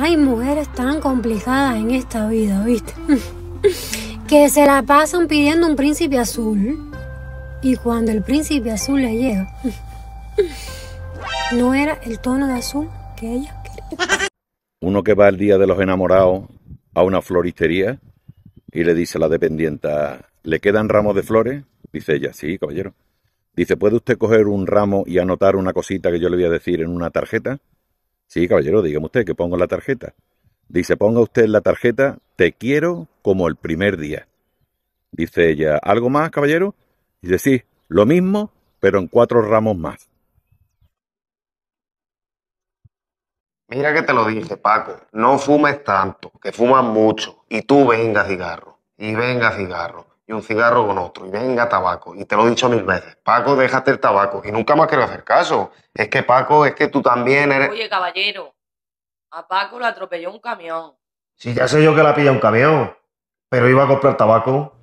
hay mujeres tan complicadas en esta vida, ¿viste? que se la pasan pidiendo un príncipe azul y cuando el príncipe azul le llega, no era el tono de azul que ella quería. Uno que va el día de los enamorados a una floristería y le dice a la dependienta, ¿le quedan ramos de flores? Dice ella, sí, caballero. Dice, ¿puede usted coger un ramo y anotar una cosita que yo le voy a decir en una tarjeta? Sí, caballero, dígame usted que pongo la tarjeta. Dice, ponga usted la tarjeta, te quiero como el primer día. Dice ella, ¿algo más, caballero? Dice, sí, lo mismo, pero en cuatro ramos más. Mira que te lo dije, Paco, no fumes tanto, que fumas mucho, y tú venga cigarro, y venga cigarro y un cigarro con otro, y venga tabaco, y te lo he dicho mil veces, Paco, déjate el tabaco, y nunca más quiero hacer caso. Es que Paco, es que tú también eres... Oye, caballero, a Paco lo atropelló un camión. Sí, ya sé yo que la pilla un camión, pero iba a comprar tabaco.